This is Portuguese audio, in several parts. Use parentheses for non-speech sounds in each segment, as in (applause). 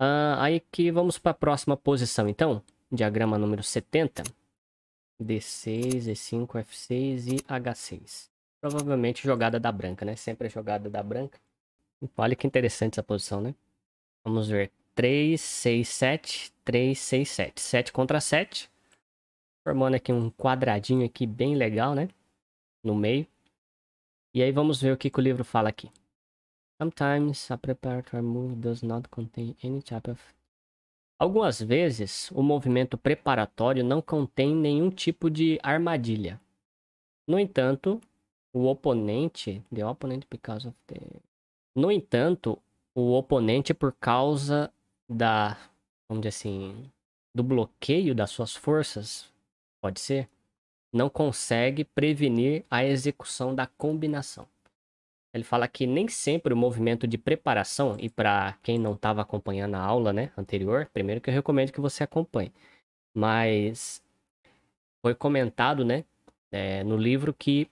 Uh, aí que vamos para a próxima posição, então. Diagrama número 70. D6, E5, F6 e H6. Provavelmente jogada da branca, né? Sempre a é jogada da branca. Olha que interessante essa posição, né? Vamos ver. 3, 6, 7, 3, 6, 7. 7 contra 7. Formando aqui um quadradinho aqui bem legal, né? No meio. E aí vamos ver o que, que o livro fala aqui. Sometimes a preparatory move does not contain any type of. Algumas vezes o movimento preparatório não contém nenhum tipo de armadilha. No entanto, o oponente. The opponent because of the. No entanto, o oponente, por causa da. Vamos dizer assim. Do bloqueio das suas forças, pode ser? Não consegue prevenir a execução da combinação. Ele fala que nem sempre o movimento de preparação, e para quem não estava acompanhando a aula né, anterior, primeiro que eu recomendo que você acompanhe. Mas foi comentado né, é, no livro que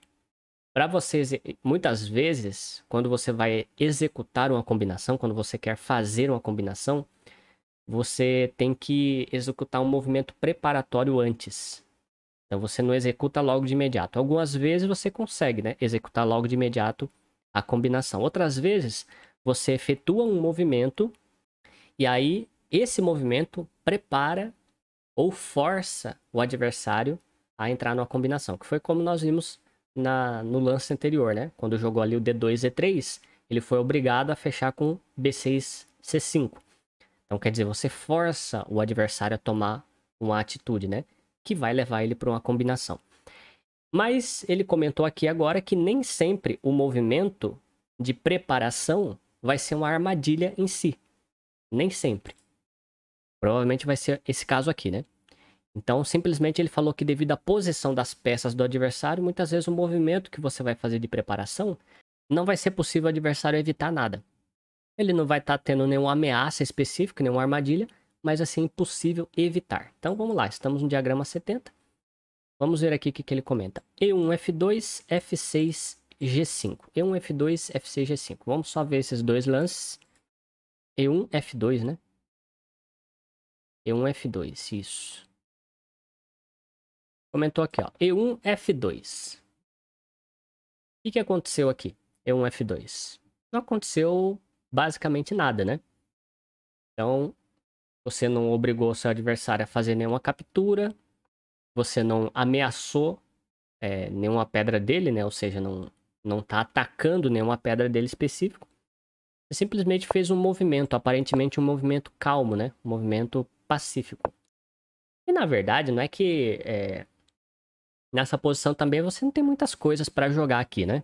para vocês, muitas vezes, quando você vai executar uma combinação, quando você quer fazer uma combinação, você tem que executar um movimento preparatório antes. Então você não executa logo de imediato. Algumas vezes você consegue, né, executar logo de imediato a combinação. Outras vezes, você efetua um movimento e aí esse movimento prepara ou força o adversário a entrar numa combinação, que foi como nós vimos na, no lance anterior, né? Quando jogou ali o D2 E3, ele foi obrigado a fechar com B6 C5. Então quer dizer, você força o adversário a tomar uma atitude, né? Que vai levar ele para uma combinação. Mas ele comentou aqui agora que nem sempre o movimento de preparação vai ser uma armadilha em si. Nem sempre. Provavelmente vai ser esse caso aqui, né? Então, simplesmente ele falou que devido à posição das peças do adversário, muitas vezes o movimento que você vai fazer de preparação não vai ser possível o adversário evitar nada. Ele não vai estar tá tendo nenhuma ameaça específica, nenhuma armadilha, mas assim impossível evitar. Então, vamos lá, estamos no diagrama 70. Vamos ver aqui o que, que ele comenta. E1, F2, F6, G5. E1, F2, F6, G5. Vamos só ver esses dois lances. E1, F2, né? E1, F2, isso. Comentou aqui, ó. E1, F2. O que, que aconteceu aqui? E1, F2. Não aconteceu basicamente nada, né? Então, você não obrigou seu adversário a fazer nenhuma captura, você não ameaçou é, nenhuma pedra dele, né? Ou seja, não não está atacando nenhuma pedra dele específico. Você simplesmente fez um movimento, aparentemente um movimento calmo, né? Um movimento pacífico. E na verdade, não é que é... nessa posição também você não tem muitas coisas para jogar aqui, né?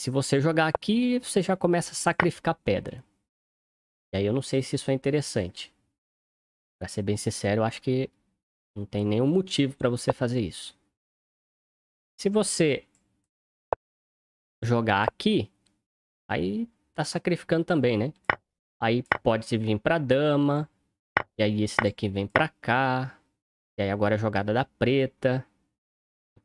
Se você jogar aqui, você já começa a sacrificar pedra. E aí eu não sei se isso é interessante. Pra ser bem sincero, eu acho que não tem nenhum motivo para você fazer isso. Se você jogar aqui, aí tá sacrificando também, né? Aí pode se vir pra dama, e aí esse daqui vem pra cá, e aí agora a é jogada da preta.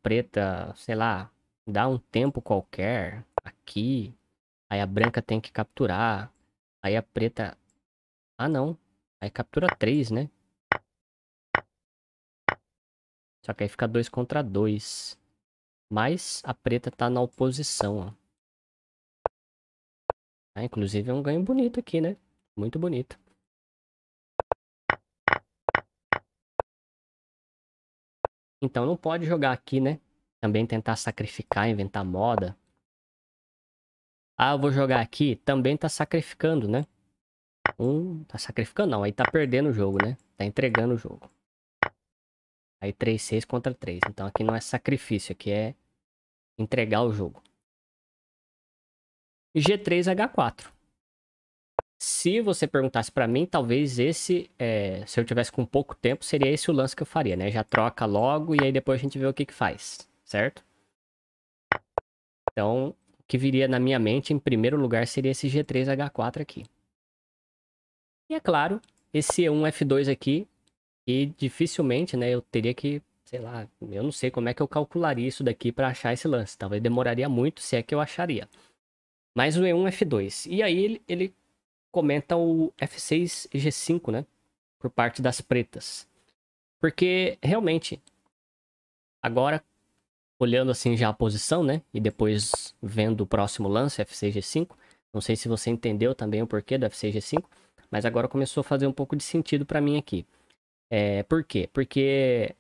Preta, sei lá, dá um tempo qualquer aqui. Aí a branca tem que capturar. Aí a preta. Ah, não. Aí captura 3, né? Só que aí fica 2 contra 2. Mas a preta tá na oposição, ó. Ah, inclusive é um ganho bonito aqui, né? Muito bonito. Então não pode jogar aqui, né? Também tentar sacrificar, inventar moda. Ah, eu vou jogar aqui. Também tá sacrificando, né? Um, tá sacrificando não. Aí tá perdendo o jogo, né? Tá entregando o jogo. Aí 3-6 contra 3. Então aqui não é sacrifício, aqui é entregar o jogo. G3H4. Se você perguntasse para mim, talvez esse, é, se eu tivesse com pouco tempo, seria esse o lance que eu faria, né? Já troca logo e aí depois a gente vê o que, que faz, certo? Então, o que viria na minha mente em primeiro lugar seria esse G3H4 aqui. E é claro, esse E1F2 aqui e dificilmente, né, eu teria que, sei lá, eu não sei como é que eu calcularia isso daqui para achar esse lance. Talvez demoraria muito, se é que eu acharia. Mas o E1 F2. E aí ele, ele comenta o F6 G5, né? Por parte das pretas. Porque realmente, agora olhando assim já a posição, né? E depois vendo o próximo lance, F6 G5. Não sei se você entendeu também o porquê do F6 G5, mas agora começou a fazer um pouco de sentido para mim aqui. É, por quê? Porque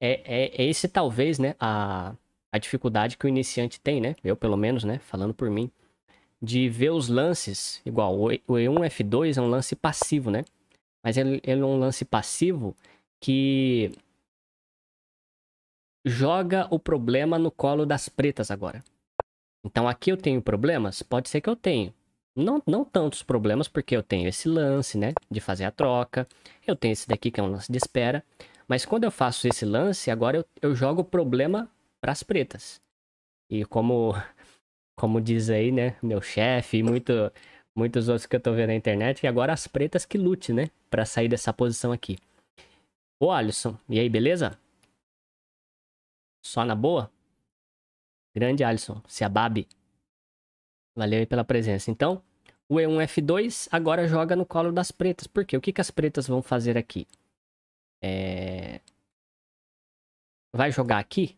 é, é, é, esse talvez, né, a, a dificuldade que o iniciante tem, né? Eu pelo menos, né, falando por mim, de ver os lances igual o E1 F2 é um lance passivo, né? Mas ele, ele é um lance passivo que joga o problema no colo das pretas agora. Então aqui eu tenho problemas? Pode ser que eu tenha. Não, não tantos problemas, porque eu tenho esse lance, né? De fazer a troca. Eu tenho esse daqui que é um lance de espera. Mas quando eu faço esse lance, agora eu, eu jogo o problema para as pretas. E como, (laughs) como diz aí, né? Meu chefe e muito, muitos outros que eu tô vendo na internet, que é agora as pretas que lute, né? Para sair dessa posição aqui. Ô Alisson, e aí, beleza? Só na boa? Grande Alisson, se ababe. Valeu aí pela presença. Então, o E1F2 agora joga no colo das pretas. Por quê? O que, que as pretas vão fazer aqui? É... Vai jogar aqui?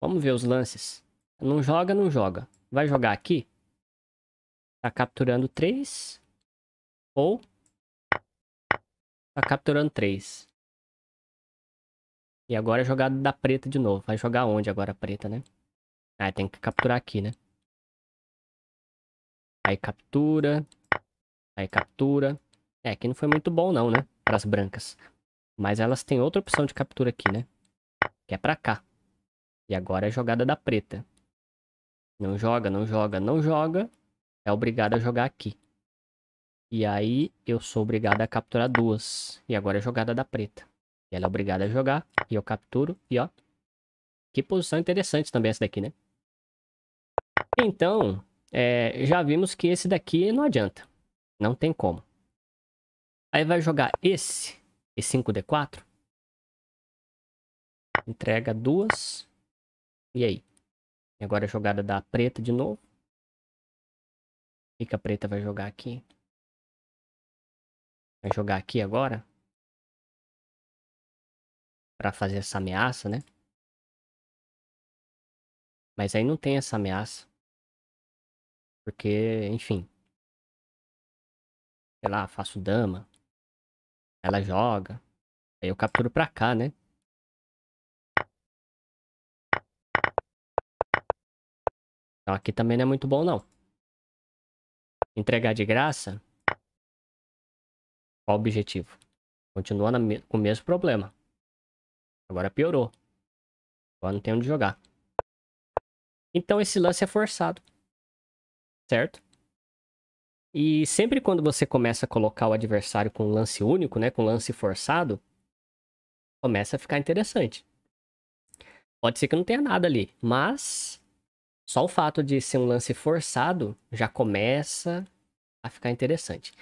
Vamos ver os lances. Não joga, não joga. Vai jogar aqui? Tá capturando 3. Ou... Tá capturando 3. E agora é jogada da preta de novo. Vai jogar onde agora a preta, né? Ah, tem que capturar aqui, né? Aí captura. Aí captura. É, aqui não foi muito bom não, né? Para as brancas. Mas elas têm outra opção de captura aqui, né? Que é para cá. E agora é jogada da preta. Não joga, não joga, não joga. É obrigada a jogar aqui. E aí eu sou obrigado a capturar duas. E agora é jogada da preta. E ela é obrigada a jogar. E eu capturo. E ó. Que posição interessante também essa daqui, né? Então, é, já vimos que esse daqui não adianta. Não tem como. Aí vai jogar esse, E5D4. Entrega duas. E aí? E agora a jogada da preta de novo. O que a preta vai jogar aqui? Vai jogar aqui agora. Pra fazer essa ameaça, né? Mas aí não tem essa ameaça. Porque, enfim. Sei lá, faço dama. Ela joga. Aí eu capturo pra cá, né? Então aqui também não é muito bom, não. Entregar de graça. Qual o objetivo? Continua me com o mesmo problema. Agora piorou. Agora não tem onde jogar. Então esse lance é forçado certo. E sempre quando você começa a colocar o adversário com um lance único, né, com um lance forçado, começa a ficar interessante. Pode ser que não tenha nada ali, mas só o fato de ser um lance forçado já começa a ficar interessante.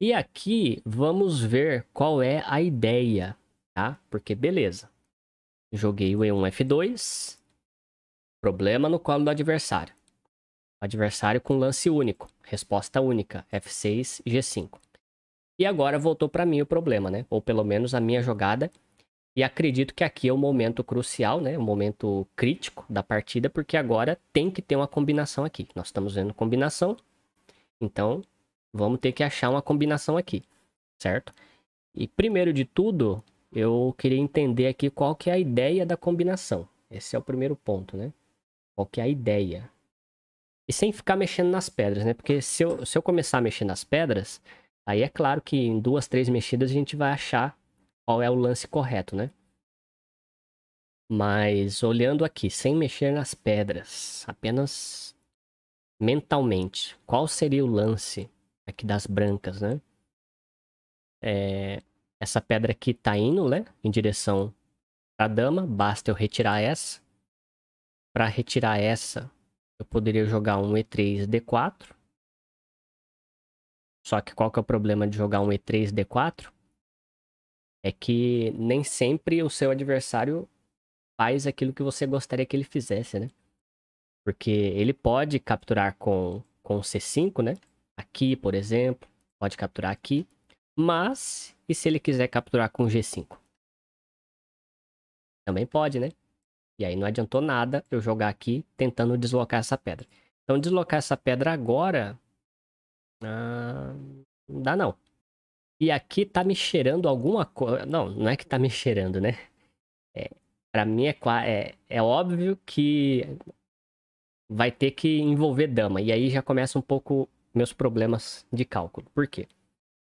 E aqui vamos ver qual é a ideia, tá? Porque beleza. Joguei o E1 F2, problema no colo do adversário adversário com lance único, resposta única, F6, G5. E agora voltou para mim o problema, né? Ou pelo menos a minha jogada. E acredito que aqui é o momento crucial, né? O momento crítico da partida, porque agora tem que ter uma combinação aqui. Nós estamos vendo combinação, então vamos ter que achar uma combinação aqui, certo? E primeiro de tudo, eu queria entender aqui qual que é a ideia da combinação. Esse é o primeiro ponto, né? Qual que é a ideia? E sem ficar mexendo nas pedras, né? Porque se eu, se eu começar a mexer nas pedras, aí é claro que em duas, três mexidas a gente vai achar qual é o lance correto, né? Mas olhando aqui, sem mexer nas pedras, apenas mentalmente, qual seria o lance aqui das brancas, né? É, essa pedra aqui tá indo, né? Em direção à dama, basta eu retirar essa. Para retirar essa, eu poderia jogar um E3, D4. Só que qual que é o problema de jogar um E3, D4? É que nem sempre o seu adversário faz aquilo que você gostaria que ele fizesse, né? Porque ele pode capturar com, com C5, né? Aqui, por exemplo, pode capturar aqui. Mas, e se ele quiser capturar com G5? Também pode, né? E aí não adiantou nada eu jogar aqui tentando deslocar essa pedra. Então deslocar essa pedra agora. Ah, não dá não. E aqui tá me cheirando alguma coisa. Não, não é que tá me cheirando, né? É, pra mim é, é, é óbvio que vai ter que envolver dama. E aí já começa um pouco meus problemas de cálculo. Por quê?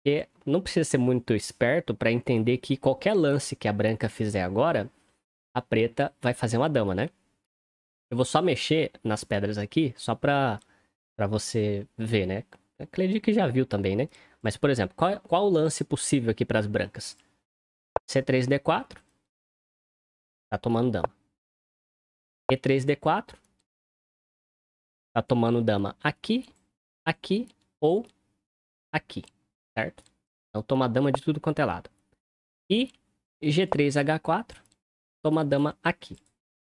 Porque não precisa ser muito esperto para entender que qualquer lance que a branca fizer agora a preta vai fazer uma dama, né? Eu vou só mexer nas pedras aqui, só pra, pra você ver, né? É acredito que já viu também, né? Mas, por exemplo, qual, é, qual é o lance possível aqui pras brancas? C3, D4. Tá tomando dama. E3, D4. Tá tomando dama aqui, aqui ou aqui, certo? Então toma dama de tudo quanto é lado. E G3, H4 toma dama aqui.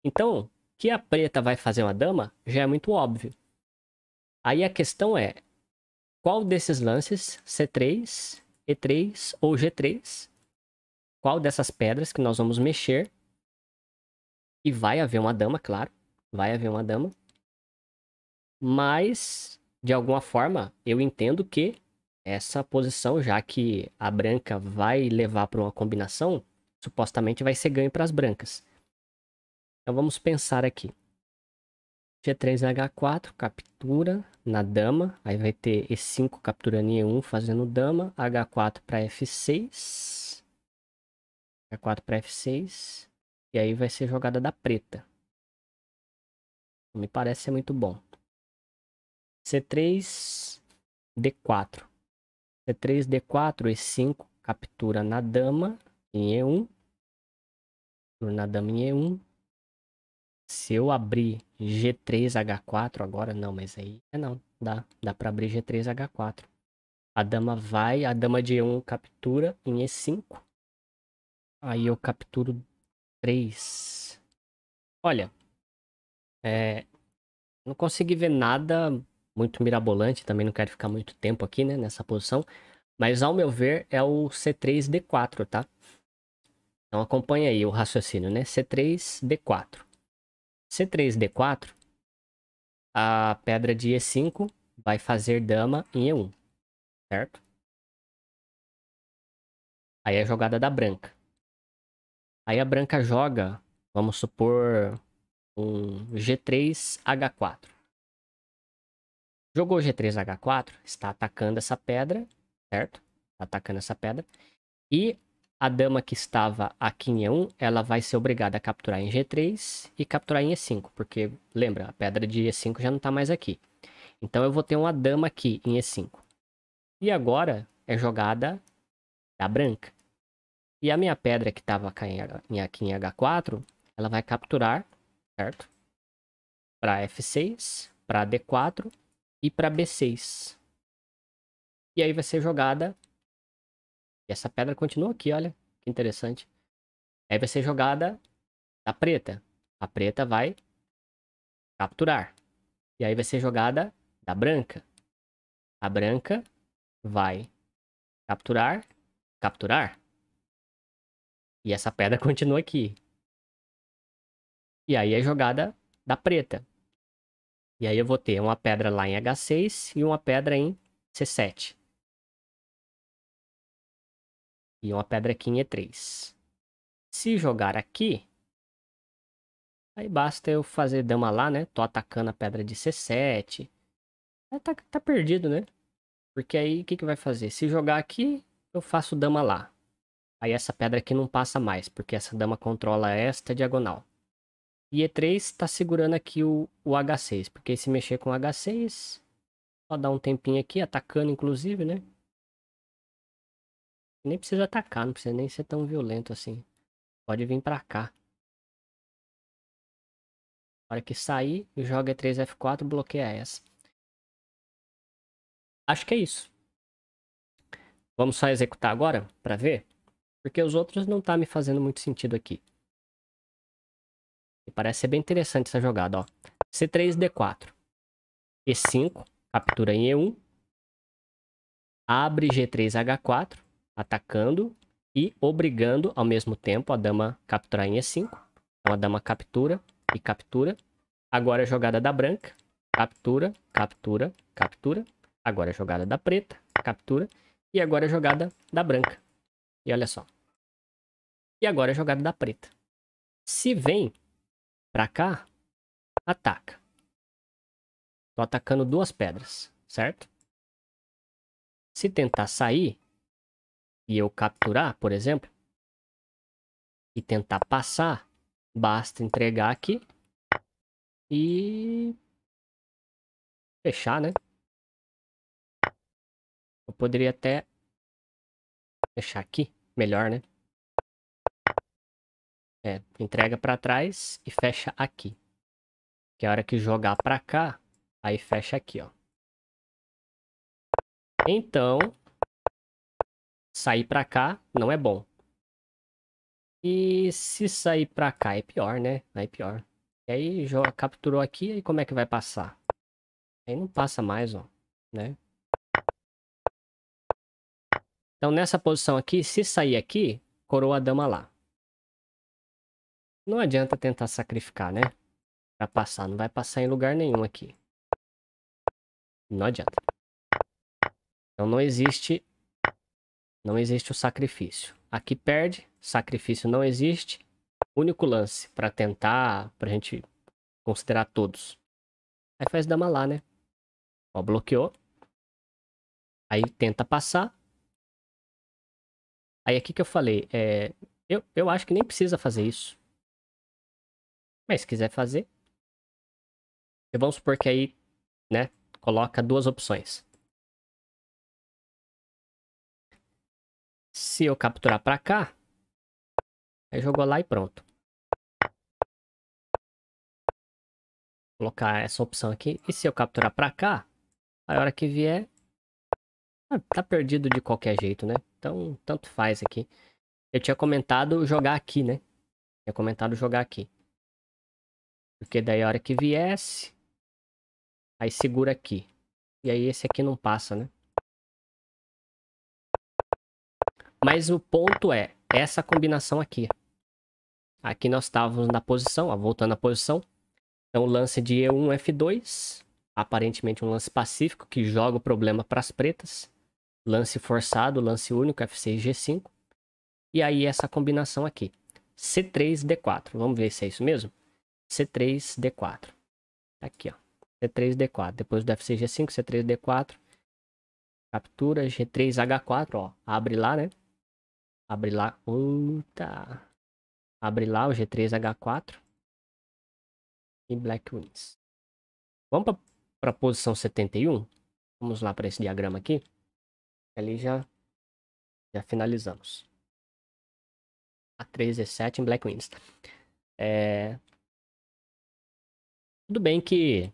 Então, que a preta vai fazer uma dama já é muito óbvio. Aí a questão é, qual desses lances, C3, E3 ou G3, qual dessas pedras que nós vamos mexer, e vai haver uma dama, claro, vai haver uma dama, mas, de alguma forma, eu entendo que essa posição, já que a branca vai levar para uma combinação, supostamente vai ser ganho para as brancas. Então vamos pensar aqui. G3 H4, captura na dama. Aí vai ter E5 capturando E1 fazendo dama. H4 para F6. H4 para F6. E aí vai ser jogada da preta. Me parece ser muito bom. C3, D4. C3, D4, E5 captura na dama em E1, dama em E1. Se eu abrir G3H4 agora, não, mas aí é não, dá, dá para abrir G3H4. A dama vai, a dama de E1 captura em E5. Aí eu capturo 3. Olha, é, não consegui ver nada muito mirabolante, também não quero ficar muito tempo aqui né, nessa posição. Mas ao meu ver é o C3D4, tá? Então acompanha aí o raciocínio, né? C3D4. C3D4, a pedra de E5 vai fazer dama em E1, certo? Aí é a jogada da branca. Aí a branca joga, vamos supor, um G3H4. Jogou G3H4, está atacando essa pedra, certo? Está atacando essa pedra. E a dama que estava aqui em E1, ela vai ser obrigada a capturar em G3 e capturar em E5, porque, lembra, a pedra de E5 já não está mais aqui. Então eu vou ter uma dama aqui em E5. E agora é jogada da branca. E a minha pedra que estava aqui em H4, ela vai capturar, certo? Para F6, para D4 e para B6. E aí vai ser jogada e essa pedra continua aqui, olha. Que interessante. Aí vai ser jogada da preta. A preta vai capturar. E aí vai ser jogada da branca. A branca vai capturar, capturar. E essa pedra (laughs) continua aqui. E aí é jogada da preta. E aí eu vou ter uma pedra lá em H6 e uma pedra em C7. E uma pedra aqui em é E3. Se jogar aqui, aí basta eu fazer dama lá, né? Tô atacando a pedra de C7. tá, tá perdido, né? Porque aí o que, que vai fazer? Se jogar aqui, eu faço dama lá. Aí essa pedra aqui não passa mais, porque essa dama controla esta diagonal. E E3 está segurando aqui o, o H6, porque se mexer com o H6, só dá um tempinho aqui, atacando inclusive, né? Nem precisa atacar, não precisa nem ser tão violento assim. Pode vir pra cá. Na hora que sair, joga 3F4, bloqueia essa. Acho que é isso. Vamos só executar agora para ver? Porque os outros não tá me fazendo muito sentido aqui. E parece ser bem interessante essa jogada, ó. C3, D4. E5, captura em E1. Abre G3, H4 atacando e obrigando ao mesmo tempo a dama capturar em E5. Então a dama captura e captura. Agora é a jogada da branca, captura, captura, captura. Agora é a jogada da preta, captura. E agora é a jogada da branca. E olha só. E agora a jogada da preta. Se vem pra cá, ataca. Tô atacando duas pedras, certo? Se tentar sair, e eu capturar, por exemplo, e tentar passar, basta entregar aqui e fechar, né? Eu poderia até fechar aqui, melhor, né? É, entrega para trás e fecha aqui. Que a hora que jogar para cá, aí fecha aqui, ó. Então, sair para cá não é bom. E se sair para cá é pior, né? Aí é pior. E aí joga, capturou aqui, aí como é que vai passar? Aí não passa mais, ó, né? Então nessa posição aqui, se sair aqui, coroa a dama lá. Não adianta tentar sacrificar, né? Pra passar, não vai passar em lugar nenhum aqui. Não adianta. Então não existe não existe o sacrifício. Aqui perde, sacrifício não existe. Único lance para tentar, pra gente considerar todos. Aí faz dama lá, né? Ó, bloqueou. Aí tenta passar. Aí aqui que eu falei, é, eu, eu acho que nem precisa fazer isso. Mas se quiser fazer, vamos supor que aí, né, coloca duas opções. Se eu capturar pra cá, aí jogou lá e pronto. Vou colocar essa opção aqui. E se eu capturar pra cá, a hora que vier, ah, tá perdido de qualquer jeito, né? Então, tanto faz aqui. Eu tinha comentado jogar aqui, né? Tinha comentado jogar aqui. Porque daí a hora que viesse, aí segura aqui. E aí esse aqui não passa, né? Mas o ponto é essa combinação aqui. Aqui nós estávamos na posição, ó, voltando à posição. Então, lance de E1, F2. Aparentemente um lance pacífico que joga o problema para as pretas. Lance forçado, lance único, F6, G5. E aí essa combinação aqui. C3, D4. Vamos ver se é isso mesmo? C3, D4. Tá aqui, ó. C3, D4. Depois do F6, G5, C3, D4. Captura, G3, H4, ó. Abre lá, né? Abre lá. Puta. Abre lá o G3H4. E Black Wings. Vamos para a posição 71? Vamos lá para esse diagrama aqui. Ali já, já finalizamos. A3 é E7 em Black Wings. É... Tudo bem que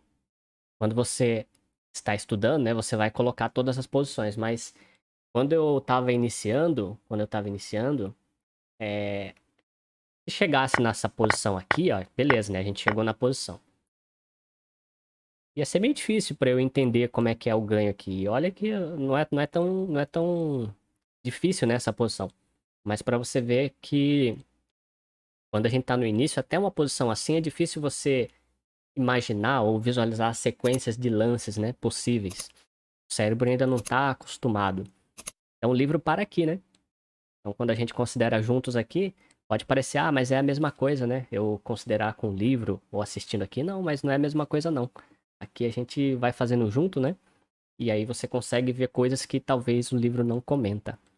quando você está estudando, né, você vai colocar todas as posições, mas quando eu tava iniciando, quando eu tava iniciando, é... se chegasse nessa posição aqui, ó, beleza, né? A gente chegou na posição. Ia ser meio difícil para eu entender como é que é o ganho aqui. olha que não é, não é, tão, não é tão difícil nessa né, posição. Mas para você ver que quando a gente está no início, até uma posição assim é difícil você imaginar ou visualizar as sequências de lances né, possíveis. O cérebro ainda não está acostumado é um livro para aqui, né? Então, quando a gente considera juntos aqui, pode parecer, ah, mas é a mesma coisa, né? Eu considerar com o livro ou assistindo aqui, não, mas não é a mesma coisa, não. Aqui a gente vai fazendo junto, né? E aí você consegue ver coisas que talvez o livro não comenta.